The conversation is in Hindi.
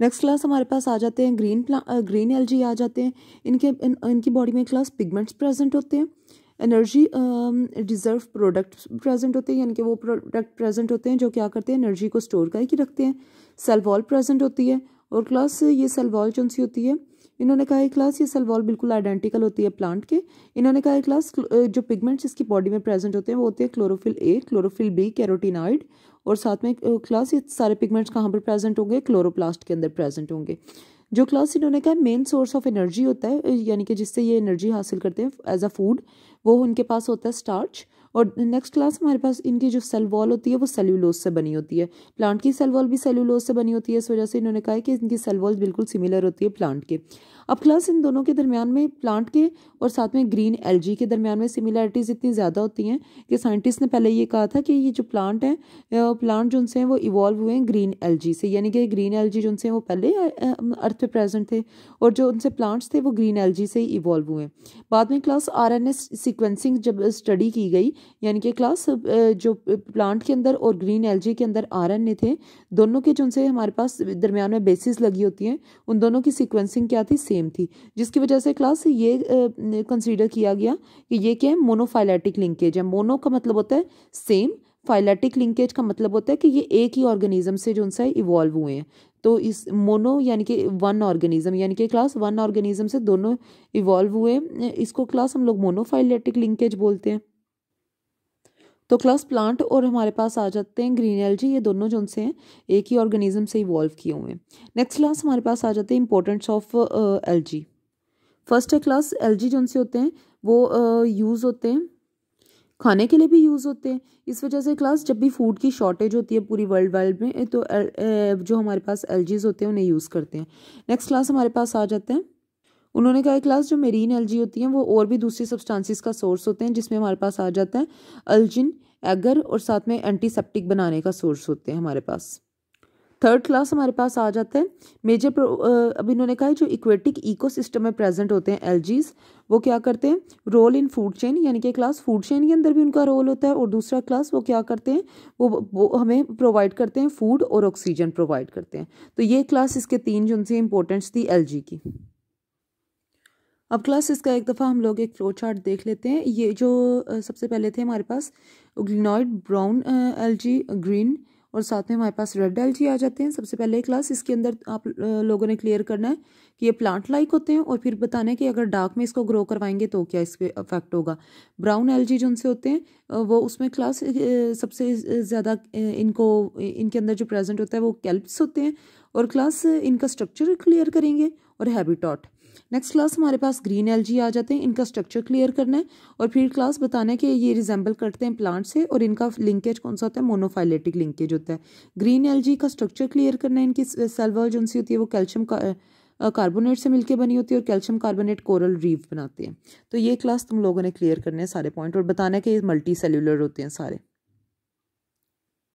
नेक्स्ट क्लास हमारे पास आ जाते हैं ग्रीन प्ला ग्रीन एलजी आ जाते हैं इनके इन, इनकी बॉडी में क्लास पिगमेंट्स प्रेजेंट होते हैं एनर्जी डिजर्व प्रोडक्ट्स प्रेजेंट होते हैं यानी कि वो प्रोडक्ट प्रेजेंट होते हैं जो क्या करते हैं एनर्जी को स्टोर करके रखते हैं सेल वॉल प्रेजेंट होती है और क्लास ये सेल वॉल सी होती है इन्होंने कहा है क्लास ये सेल वॉल बिल्कुल आइडेंटिकल होती है प्लांट के इन्होंने कहा है क्लास जो पिगमेंट्स इसकी बॉडी में प्रेजेंट होते हैं वो होते हैं chlorophyll A chlorophyll B carotenoid और साथ में क्लास ये सारे पिगमेंट्स कहाँ पर प्रेजेंट होंगे क्लोरोप्लास्ट के अंदर प्रेजेंट होंगे जो क्लास इन्होंने कहा मेन सोर्स ऑफ एनर्जी होता है यानी कि जिससे ये एनर्जी हासिल करते हैं एज अ फूड वो उनके पास होता है स्टार्च और नेक्स्ट क्लास हमारे पास इनकी जो सेल वॉल होती है वो सेल्यूलोज से बनी होती है प्लांट की सेल वॉल भी सेल्यूलोज से बनी होती है इस वजह से इन्होंने कहा है कि इनकी सेल वॉल बिल्कुल सिमिलर होती है प्लांट के अब क्लास इन दोनों के दरमियान में प्लांट के और साथ में ग्रीन एल के दरमियान में सिमिलैरिटीज़ इतनी ज़्यादा होती हैं कि साइंटिस्ट ने पहले ये कहा था कि ये जो प्लांट हैं प्लांट जो उनसे हैं वो इवॉल्व हुए हैं ग्रीन एल से यानी कि ग्रीन एल जो उनसे वो पहले अर्थ पे प्रेजेंट थे और जो उनसे प्लांट्स थे वो ग्रीन एल से ही इवॉल्व हुए बाद में class R N S sequencing जब स्टडी की गई यानी कि क्लास जो प्लांट के अंदर और ग्रीन एलजी के अंदर आर एन ए थे दोनों के जो उनसे हमारे पास दरमियान में बेसिस लगी होती हैं उन दोनों की सिक्वेंसिंग क्या थी सेम थी जिसकी वजह से क्लास ये कंसिडर किया गया कि ये क्या है मोनोफाइलेटिक लिंकेज है मोनो का मतलब होता है सेम फाइलेटिक लिंकेज का मतलब होता है कि ये एक ही ऑर्गेनिज्म से जो उनसे इवॉल्व हुए हैं तो इस मोनो यानी कि वन ऑर्गेनिज्म यानी कि क्लास वन ऑर्गेनिज्म से दोनों इवॉल्व हुए इसको क्लास हम लोग मोनोफाइलेटिक लिंकेज बोलते हैं तो क्लस प्लांट और हमारे पास आ जाते हैं ग्रीन एलजी ये दोनों जो उनसे हैं एक ही ऑर्गेनिज्म से इवॉल्व किए हुए हैं नेक्स्ट क्लास हमारे पास आ जाते हैं इंपॉर्टेंट्स ऑफ एलजी फर्स्ट है क्लास एलजी जो उनसे होते हैं वो यूज़ uh, होते हैं खाने के लिए भी यूज़ होते हैं इस वजह से क्लास जब भी फूड की शॉर्टेज होती है पूरी वर्ल्ड वाइड में तो uh, जो हमारे पास एल होते हैं उन्हें यूज़ करते हैं नेक्स्ट क्लास हमारे पास आ जाते हैं उन्होंने कहा क्लास जो मेरीन एलजी होती है वो और भी दूसरी सब्सटेंसेस का सोर्स होते हैं जिसमें हमारे पास आ जाता है अल्जिन एगर और साथ में एंटीसेप्टिक बनाने का सोर्स होते हैं हमारे पास थर्ड क्लास हमारे पास आ जाता है मेजर अब इन्होंने कहा है जो इक्वेटिक इकोसिस्टम में प्रेजेंट होते हैं एलजीज वो क्या करते हैं रोल इन फूड चेन यानी कि क्लास फूड चेन के अंदर भी उनका रोल होता है और दूसरा क्लास वो क्या करते हैं वो, वो हमें प्रोवाइड करते हैं फूड और ऑक्सीजन प्रोवाइड करते हैं तो ये क्लास इसके तीन जो उनसे इंपॉर्टेंट्स थी एल की अब क्लास इसका एक दफ़ा हम लोग एक फ्लो चार्ट देख लेते हैं ये जो सबसे पहले थे हमारे पास ग्लिनॉइड ब्राउन एलजी ग्रीन और साथ में हमारे पास रेड एलजी आ जाते हैं सबसे पहले क्लास इसके अंदर आप लोगों ने क्लियर करना है कि ये प्लांट लाइक होते हैं और फिर बताना है कि अगर डार्क में इसको ग्रो करवाएंगे तो क्या इस पर अफेक्ट होगा ब्राउन एलजी जो उनसे होते हैं वो उसमें क्लास सबसे ज़्यादा इनको इनके अंदर जो प्रेजेंट होता है वो कैल्प्स होते हैं और क्लास इनका स्ट्रक्चर क्लियर करेंगे और हैबिटॉट नेक्स्ट क्लास हमारे पास ग्रीन एलजी आ जाते हैं इनका स्ट्रक्चर क्लियर करना है और फिर क्लास बताना है कि ये रिजेंबल करते हैं प्लांट से और इनका लिंकेज कौन सा होता है मोनोफाइलेटिक लिंकेज होता है ग्रीन एलजी का स्ट्रक्चर क्लियर करना है इनकी सेलवर जो होती है वो कैल्शियम का कार्बोनेट से मिलकर बनी होती है और कैल्शियम कार्बोनेट कोरल रीव बनाते हैं तो ये क्लास तुम लोगों ने क्लियर करने हैं सारे पॉइंट और बताना है कि ये मल्टी सेलुलर होते हैं सारे